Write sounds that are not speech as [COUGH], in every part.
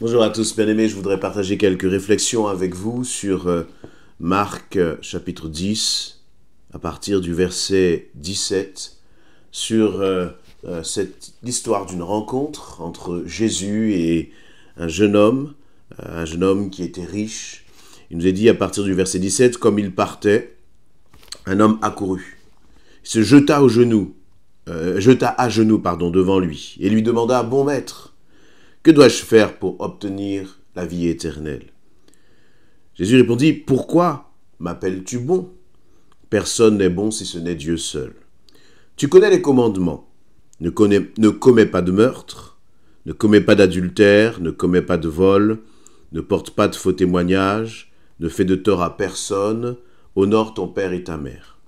Bonjour à tous, bien-aimés, je voudrais partager quelques réflexions avec vous sur euh, Marc euh, chapitre 10, à partir du verset 17, sur euh, cette histoire d'une rencontre entre Jésus et un jeune homme, un jeune homme qui était riche. Il nous est dit à partir du verset 17, comme il partait, un homme accourut, se jeta aux genoux, jeta à genoux pardon devant lui et lui demanda, bon maître, que dois-je faire pour obtenir la vie éternelle Jésus répondit, Pourquoi m'appelles-tu bon Personne n'est bon si ce n'est Dieu seul. Tu connais les commandements. Ne, commets pas de meurtre, ne commets pas d'adultère, ne commets pas de vol, ne porte pas de faux témoignages, ne fais de tort à personne, honore ton père et ta mère.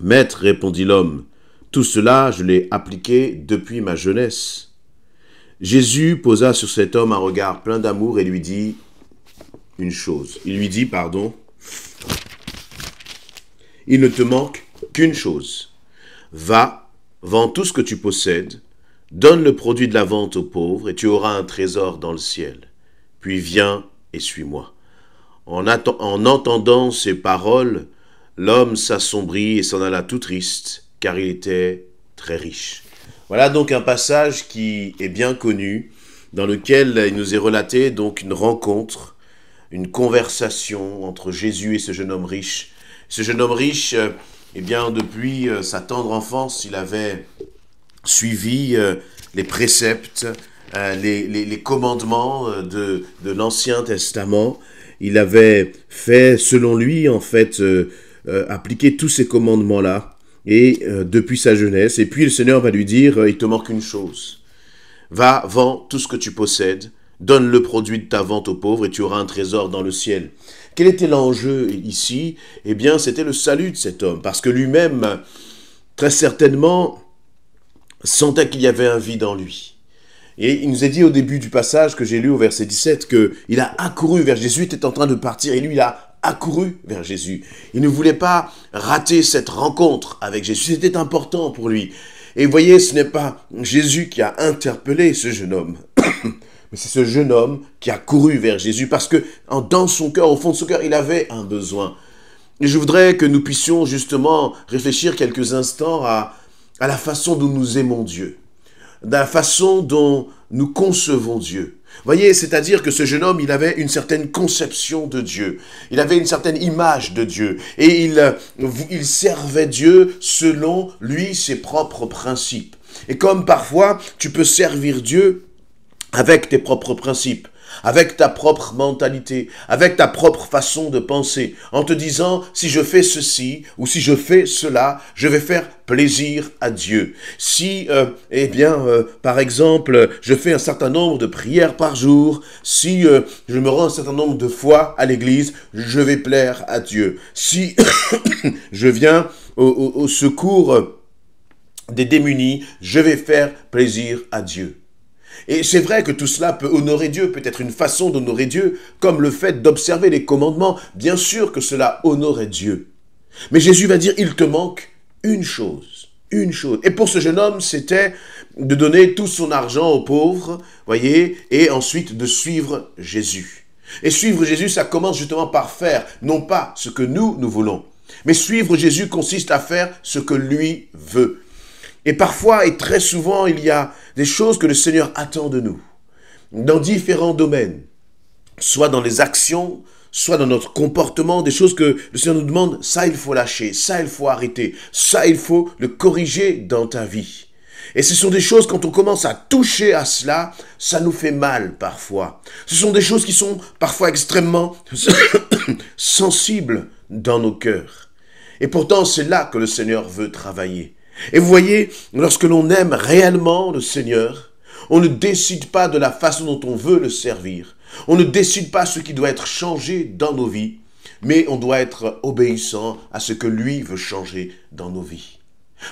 Maître, répondit l'homme, tout cela je l'ai appliqué depuis ma jeunesse. Jésus posa sur cet homme un regard plein d'amour et lui dit une chose. Il lui dit, pardon, il ne te manque qu'une chose. Va, vends tout ce que tu possèdes, donne le produit de la vente aux pauvres et tu auras un trésor dans le ciel. Puis viens et suis-moi. En, en, entendant ces paroles, l'homme s'assombrit et s'en alla tout triste, car il était très riche. Voilà donc un passage qui est bien connu, dans lequel il nous est relaté donc une rencontre, une conversation entre Jésus et ce jeune homme riche. Ce jeune homme riche, eh bien, depuis euh, sa tendre enfance, il avait suivi euh, les préceptes, euh, les, commandements de, l'Ancien Testament. Il avait fait, selon lui, en fait, appliquer tous ces commandements-là et euh, depuis sa jeunesse. Et puis le Seigneur va lui dire, euh, il te manque une chose. Va, vends tout ce que tu possèdes, donne le produit de ta vente aux pauvres et tu auras un trésor dans le ciel. Quel était l'enjeu ici Eh bien, c'était le salut de cet homme, parce que lui-même, très certainement, sentait qu'il y avait un vide en lui. Et il nous est dit au début du passage que j'ai lu au verset 17 que il a accouru vers Jésus, était en train de partir, et lui, il a couru vers Jésus. Il ne voulait pas rater cette rencontre avec Jésus. C'était important pour lui. Et voyez, ce n'est pas Jésus qui a interpellé ce jeune homme. [COUGHS] Mais c'est ce jeune homme qui a couru vers Jésus parce que dans son cœur, au fond de son cœur, il avait un besoin. Et je voudrais que nous puissions justement réfléchir quelques instants à, à la façon dont nous aimons Dieu, de la façon dont nous concevons Dieu. Voyez, c'est-à-dire que ce jeune homme, il avait une certaine conception de Dieu, il avait une certaine image de Dieu, et il, euh, il servait Dieu selon lui, ses propres principes. Et comme parfois, tu peux servir Dieu avec tes propres principes avec ta propre mentalité, avec ta propre façon de penser, en te disant, si je fais ceci ou si je fais cela, je vais faire plaisir à Dieu. Si, euh, eh bien, euh, par exemple, je fais un certain nombre de prières par jour, si euh, je me rends un certain nombre de fois à l'église, je vais plaire à Dieu. Si [COUGHS] je viens au secours des démunis, je vais faire plaisir à Dieu. Et c'est vrai que tout cela peut honorer Dieu, peut être une façon d'honorer Dieu, comme le fait d'observer les commandements. Bien sûr que cela honorait Dieu. Mais Jésus va dire, il te manque une chose. Une chose. Et pour ce jeune homme, c'était de donner tout son argent aux pauvres, voyez, et ensuite de suivre Jésus. Et suivre Jésus, ça commence justement par faire, non pas ce que nous, nous voulons, mais suivre Jésus consiste à faire ce que lui veut. Et parfois et très souvent, il y a des choses que le Seigneur attend de nous, dans différents domaines, soit dans les actions, soit dans notre comportement, des choses que le Seigneur nous demande, ça il faut lâcher, ça il faut arrêter, ça il faut le corriger dans ta vie. Et ce sont des choses, quand on commence à toucher à cela, ça nous fait mal parfois. Ce sont des choses qui sont parfois extrêmement [COUGHS] sensibles dans nos cœurs. Et pourtant, c'est là que le Seigneur veut travailler. Et vous voyez, lorsque l'on aime réellement le Seigneur, on ne décide pas de la façon dont on veut le servir. On ne décide pas ce qui doit être changé dans nos vies, mais on doit être obéissant à ce que lui veut changer dans nos vies.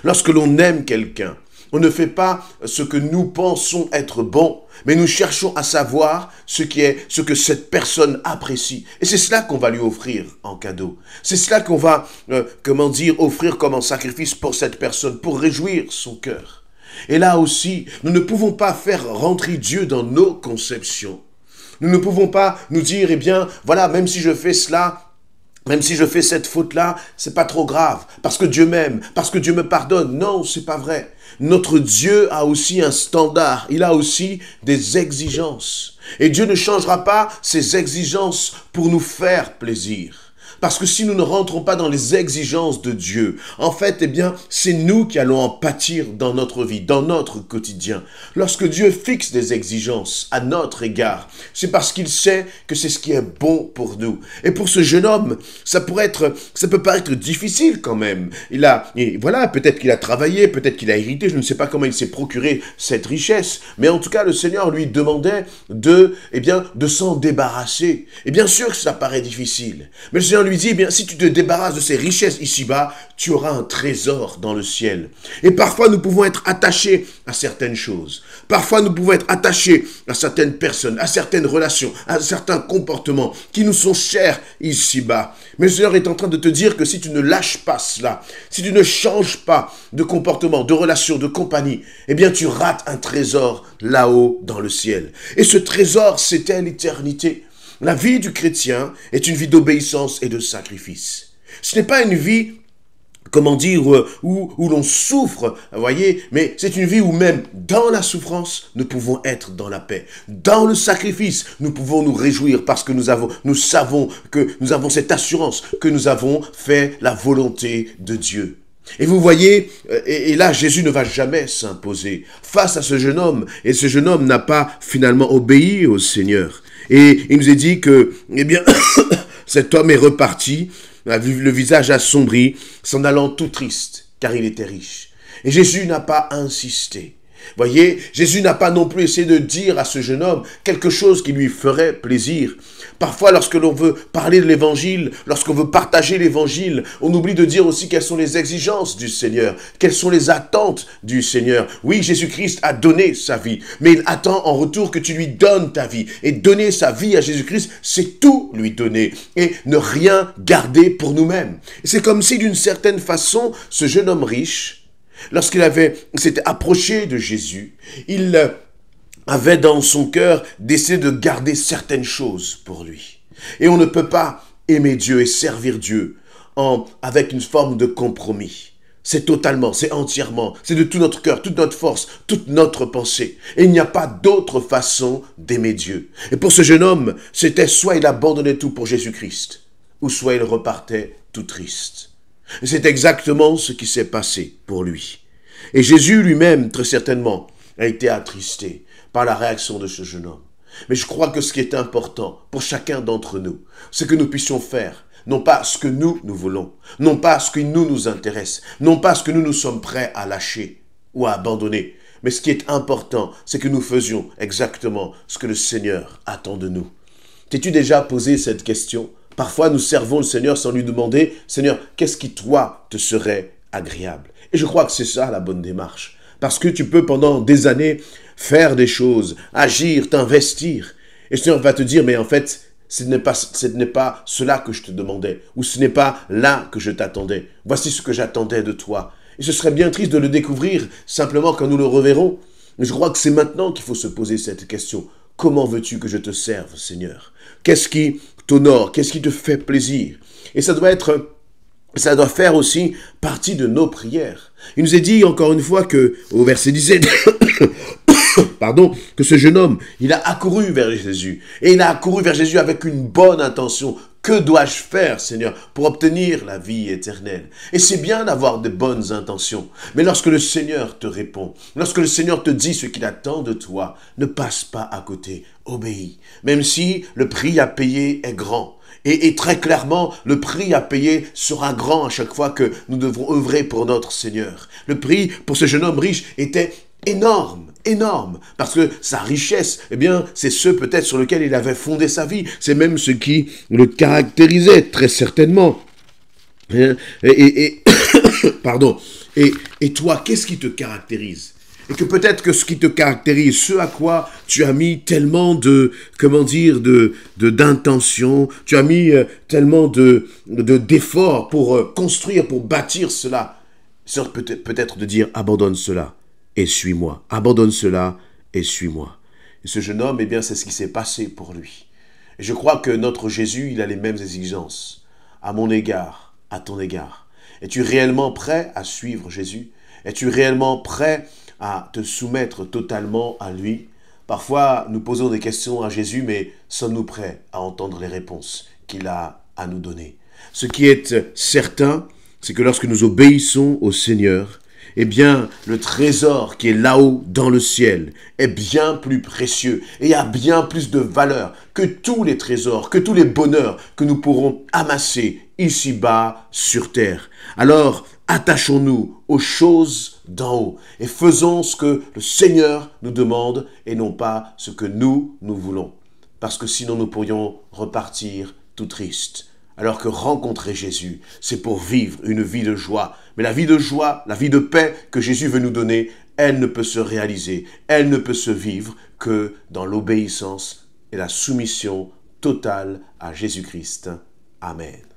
Lorsque l'on aime quelqu'un, on ne fait pas ce que nous pensons être bon, mais nous cherchons à savoir ce, qui est, ce que cette personne apprécie. Et c'est cela qu'on va lui offrir en cadeau. C'est cela qu'on va, euh, comment dire, offrir comme un sacrifice pour cette personne, pour réjouir son cœur. Et là aussi, nous ne pouvons pas faire rentrer Dieu dans nos conceptions. Nous ne pouvons pas nous dire, eh bien, voilà, même si je fais cela, même si je fais cette faute-là, c'est pas trop grave, parce que Dieu m'aime, parce que Dieu me pardonne. Non, c'est pas vrai. Notre Dieu a aussi un standard, il a aussi des exigences. Et Dieu ne changera pas ses exigences pour nous faire plaisir. Parce que si nous ne rentrons pas dans les exigences de Dieu, en fait, eh bien, c'est nous qui allons en pâtir dans notre vie, dans notre quotidien. Lorsque Dieu fixe des exigences à notre égard, c'est parce qu'il sait que c'est ce qui est bon pour nous. Et pour ce jeune homme, ça pourrait être, ça peut paraître difficile quand même. Il a, voilà, peut-être qu'il a travaillé, peut-être qu'il a hérité, je ne sais pas comment il s'est procuré cette richesse, mais en tout cas, le Seigneur lui demandait de, eh bien, de s'en débarrasser. Et bien sûr que ça paraît difficile, mais le Seigneur lui lui dit, eh bien, si tu te débarrasses de ces richesses ici-bas, tu auras un trésor dans le ciel. Et parfois, nous pouvons être attachés à certaines choses. Parfois, nous pouvons être attachés à certaines personnes, à certaines relations, à certains comportements qui nous sont chers ici-bas. Mais le Seigneur est en train de te dire que si tu ne lâches pas cela, si tu ne changes pas de comportement, de relation, de compagnie, eh bien, tu rates un trésor là-haut dans le ciel. Et ce trésor, c'était l'éternité. La vie du chrétien est une vie d'obéissance et de sacrifice. Ce n'est pas une vie comment dire, euh, où, l'on souffre, vous voyez, mais c'est une vie où même dans la souffrance, nous pouvons être dans la paix. Dans le sacrifice, nous pouvons nous réjouir parce que nous avons, nous savons que nous avons cette assurance que nous avons fait la volonté de Dieu. Et vous voyez, euh, et là Jésus ne va jamais s'imposer face à ce jeune homme, et ce jeune homme n'a pas finalement obéi au Seigneur. Et il nous est dit que, eh bien, [COUGHS] cet homme est reparti, le visage assombri, s'en allant tout triste, car il était riche. Et Jésus n'a pas insisté. Voyez, Jésus n'a pas non plus essayé de dire à ce jeune homme quelque chose qui lui ferait plaisir. Parfois, lorsque l'on veut parler de l'évangile, lorsqu'on veut partager l'évangile, on oublie de dire aussi quelles sont les exigences du Seigneur, quelles sont les attentes du Seigneur. Oui, Jésus-Christ a donné sa vie, mais il attend en retour que tu lui donnes ta vie. Et donner sa vie à Jésus-Christ, c'est tout lui donner et ne rien garder pour nous-mêmes. C'est comme si d'une certaine façon, ce jeune homme riche, Lorsqu'il avait s'était approché de Jésus, il euh, avait dans son cœur d'essayer de garder certaines choses pour lui. Et on ne peut pas aimer Dieu et servir Dieu en, avec une forme de compromis. C'est totalement, c'est entièrement, c'est de tout notre cœur, toute notre force, toute notre pensée. Et il n'y a pas d'autre façon d'aimer Dieu. Et pour ce jeune homme, c'était soit il abandonnait tout pour Jésus-Christ, ou soit il repartait tout triste. C'est exactement ce qui s'est passé pour lui. Et Jésus lui-même, très certainement, a été attristé par la réaction de ce jeune homme. Mais je crois que ce qui est important pour chacun d'entre nous, c'est que nous puissions faire non pas ce que nous, nous voulons, non pas ce qui nous, nous intéresse, non pas ce que nous, nous sommes prêts à lâcher ou à abandonner, mais ce qui est important, c'est que nous faisions exactement ce que le Seigneur attend de nous. T'es-tu déjà posé cette question Parfois, nous servons le Seigneur sans lui demander, Seigneur, qu'est-ce qui toi te serait agréable Et je crois que c'est ça la bonne démarche. Parce que tu peux pendant des années faire des choses, agir, t'investir. Et le Seigneur va te dire, mais en fait, ce n'est pas, ce n'est pas cela que je te demandais, ou ce n'est pas là que je t'attendais. Voici ce que j'attendais de toi. Et ce serait bien triste de le découvrir simplement quand nous le reverrons. Mais je crois que c'est maintenant qu'il faut se poser cette question. Comment veux-tu que je te serve, Seigneur Qu'est-ce qui nord qu'est-ce qui te fait plaisir. Et ça doit être, ça doit faire aussi partie de nos prières. Il nous est dit encore une fois que, au verset 17, [COUGHS] pardon, que ce jeune homme, il a accouru vers Jésus. Et il a accouru vers Jésus avec une bonne intention, que dois-je faire, Seigneur, pour obtenir la vie éternelle Et c'est bien d'avoir de bonnes intentions, mais lorsque le Seigneur te répond, lorsque le Seigneur te dit ce qu'il attend de toi, ne passe pas à côté, obéis, même si le prix à payer est grand. Et, très clairement, le prix à payer sera grand à chaque fois que nous devrons œuvrer pour notre Seigneur. Le prix pour ce jeune homme riche était énorme énorme, parce que sa richesse, eh bien, c'est ce peut-être sur lequel il avait fondé sa vie, c'est même ce qui le caractérisait très certainement. Hein? Et, [COUGHS] pardon. Et, toi, qu'est-ce qui te caractérise Et que peut-être que ce qui te caractérise, ce à quoi tu as mis tellement de, comment dire, de d'intention, tu as mis euh, tellement de d'efforts pour euh, construire, pour bâtir cela, c'est peut-être de dire abandonne cela et suis-moi. Abandonne cela et suis-moi. Et ce jeune homme, eh bien, c'est ce qui s'est passé pour lui. je crois que notre Jésus, il a les mêmes exigences à mon égard, à ton égard. Es-tu réellement prêt à suivre Jésus Es-tu réellement prêt à te soumettre totalement à lui Parfois, nous posons des questions à Jésus, mais sommes-nous prêts à entendre les réponses qu'il a à nous donner Ce qui est certain, c'est que lorsque nous obéissons au Seigneur, eh bien, le trésor qui est là-haut dans le ciel est bien plus précieux et a bien plus de valeur que tous les trésors, que tous les bonheurs que nous pourrons amasser ici-bas sur terre. Alors, attachons-nous aux choses d'en haut et faisons ce que le Seigneur nous demande et non pas ce que nous, nous voulons. Parce que sinon, nous pourrions repartir tout tristes. Alors que rencontrer Jésus, c'est pour vivre une vie de joie. Mais la vie de joie, la vie de paix que Jésus veut nous donner, elle ne peut se réaliser, elle ne peut se vivre que dans l'obéissance et la soumission totale à Jésus-Christ. Amen.